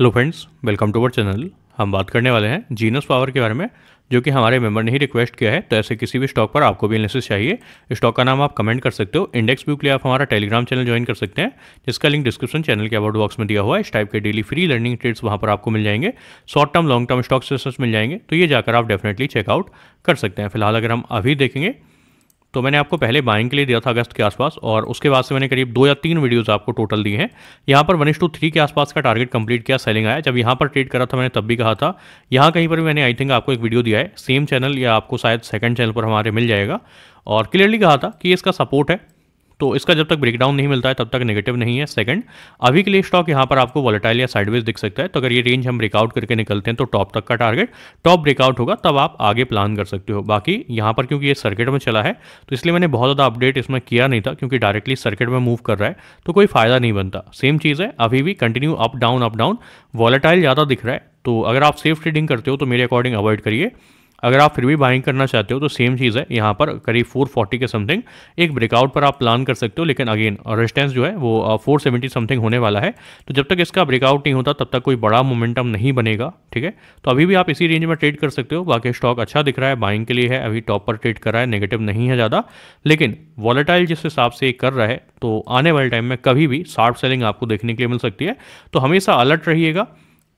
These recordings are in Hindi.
hello friends welcome to our channel हम बात करने वाले हैं जीनस पावर के बारे में जो कि हमारे मेंबर ने ही रिक्वेस्ट किया है तो ऐसे किसी भी स्टॉक पर आपको भी एनालिसिस चाहिए स्टॉक का नाम आप कमेंट कर सकते हो इंडेक्स व्यू के लिए आप हमारा टेलीग्राम चैनल ज्वाइन कर सकते हैं जिसका लिंक डिस्क्रिप्शन चैनल के अबाउट बॉक्स में दिया हुआ है इस टाइप के डेली फ्री लर्निंग ट्रेड्स वहाँ पर आपको मिल जाएंगे short term long term stock मिल जाएंगे तो ये जाकर आप डेफिनेटली चेकआउट कर सकते हैं फिलहाल अगर हम अभी देखेंगे तो मैंने आपको पहले बाइंग के लिए दिया था अगस्त के आसपास और उसके बाद से मैंने करीब दो या तीन वीडियोस आपको टोटल दी हैं यहाँ पर वन टू थ्री के आसपास का टारगेट कंप्लीट किया सेलिंग आया जब यहाँ पर ट्रेड करा था मैंने तब भी कहा था यहाँ कहीं पर भी मैंने आई थिंक आपको एक वीडियो दिया है सेम चैनल या आपको शायद सेकंड चैनल पर हमारे मिल जाएगा और क्लियरली कहा था कि इसका सपोर्ट है तो इसका जब तक ब्रेकडाउन नहीं मिलता है तब तक नेगेटिव नहीं है सेकंड अभी के लिए स्टॉक यहाँ पर आपको वॉलेटाइल या साइडवेज दिख सकता है तो अगर ये रेंज हम ब्रेकआउट करके निकलते हैं तो टॉप तक का टारगेट टॉप ब्रेकआउट होगा तब आप आगे प्लान कर सकते हो बाकी यहाँ पर क्योंकि ये सर्किट में चला है तो इसलिए मैंने बहुत ज़्यादा अपडेट इसमें किया नहीं था क्योंकि डायरेक्टली सर्किट में मूव कर रहा है तो कोई फ़ायदा नहीं बनता सेम चीज़ है अभी भी continue up down up down volatile ज़्यादा दिख रहा है तो अगर आप सेफ ट्रेडिंग करते हो तो मेरे अकॉर्डिंग अवॉइड करिए अगर आप फिर भी बाइंग करना चाहते हो तो सेम चीज़ है यहाँ पर करीब 440 के समथिंग एक ब्रेकआउट पर आप प्लान कर सकते हो लेकिन अगेन रेजिस्टेंस जो है वो 470 समथिंग होने वाला है तो जब तक इसका ब्रेकआउट नहीं होता तब तक कोई बड़ा मोमेंटम नहीं बनेगा ठीक है तो अभी भी आप इसी रेंज में ट्रेड कर सकते हो बाकी स्टॉक अच्छा दिख रहा है बाइंग के लिए है अभी टॉप पर ट्रेड कर रहा है नेगेटिव नहीं है ज़्यादा लेकिन वॉलेटाइल जिस हिसाब से कर रहा है तो आने वाले टाइम में कभी भी शार्प सेलिंग आपको देखने के लिए मिल सकती है तो हमेशा अलर्ट रहिएगा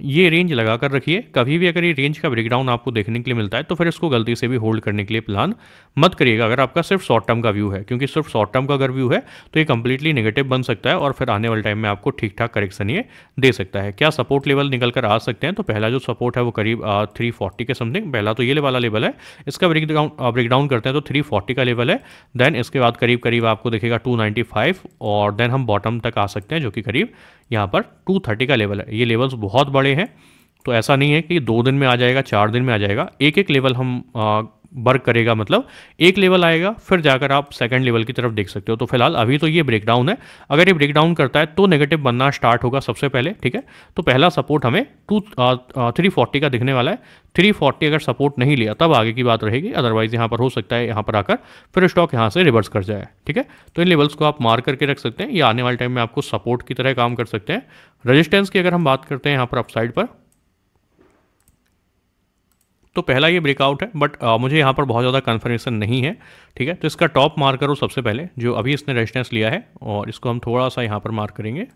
ये रेंज लगा कर रखिए कभी भी अगर ये रेंज का ब्रेकडाउन आपको देखने के लिए मिलता है तो फिर इसको गलती से भी होल्ड करने के लिए प्लान मत करिएगा अगर आपका सिर्फ शॉर्ट टर्म का व्यू है क्योंकि सिर्फ शॉर्ट टर्म का अगर व्यू है तो ये कंप्लीटली नेगेटिव बन सकता है और फिर आने वाले टाइम में आपको ठीक ठाक करेक्शन ये दे सकता है क्या सपोर्ट लेवल निकल कर आ सकते हैं तो पहला जो सपोर्ट है वो करीब थ्री फोर्टी के समथिंग पहला तो ये वाला लेवल है इसका ब्रेकडाउन ब्रेकडाउन करते हैं तो थ्री फोर्टी का लेवल है देन इसके बाद करीब करीब आपको देखेगा टू नाइन्टी फाइव और देन हम बॉटम तक आ सकते हैं जो कि करीब यहाँ पर 230 का लेवल है ये लेवल्स बहुत बड़े हैं तो ऐसा नहीं है कि दो दिन में आ जाएगा चार दिन में आ जाएगा एक एक लेवल हम वर्क करेगा मतलब एक लेवल आएगा फिर जाकर आप सेकंड लेवल की तरफ देख सकते हो तो फिलहाल अभी तो ये ब्रेकडाउन है अगर ये ब्रेकडाउन करता है तो नेगेटिव बनना स्टार्ट होगा सबसे पहले ठीक है तो पहला सपोर्ट हमें टू थ्री फोर्टी का दिखने वाला है थ्री फोर्टी अगर सपोर्ट नहीं लिया तब आगे की बात रहेगी अदरवाइज यहाँ पर हो सकता है यहाँ पर आकर फिर स्टॉक यहाँ से रिवर्स कर जाए ठीक है तो इन लेवल्स को आप मार करके रख सकते हैं ये आने वाले टाइम में आपको सपोर्ट की तरह काम कर सकते हैं रजिस्टेंस की अगर हम बात करते हैं यहाँ पर अपसाइड पर तो पहला ये ब्रेकआउट है बट आ, uh, मुझे यहाँ पर बहुत ज़्यादा कन्फर्मेशन नहीं है ठीक है तो इसका टॉप मार्क करो सबसे पहले जो अभी इसने रेजिस्टेंस लिया है और इसको हम थोड़ा सा यहाँ पर मार्क करेंगे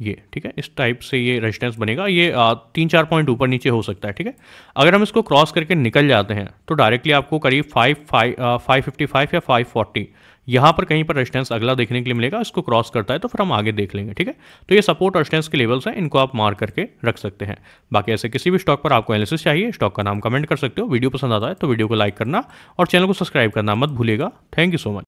ये ठीक है इस टाइप से ये रेजिस्टेंस बनेगा ये आ, तीन चार पॉइंट ऊपर नीचे हो सकता है ठीक है अगर हम इसको क्रॉस करके निकल जाते हैं तो डायरेक्टली आपको करीब five five five fifty five या फाइव फोर्टी यहाँ पर कहीं पर रेजिस्टेंस अगला देखने के लिए मिलेगा इसको क्रॉस करता है तो फिर हम आगे देख लेंगे ठीक है तो ये सपोर्ट रेजिस्टेंस के लेवल्स हैं इनको आप मार करके रख सकते हैं बाकी ऐसे किसी भी स्टॉक पर आपको एनालिसिस चाहिए स्टॉक का नाम कमेंट कर सकते हो वीडियो पसंद आता है तो वीडियो को लाइक करना और चैनल को सब्सक्राइब करना मत भूलेगा थैंक यू सो मच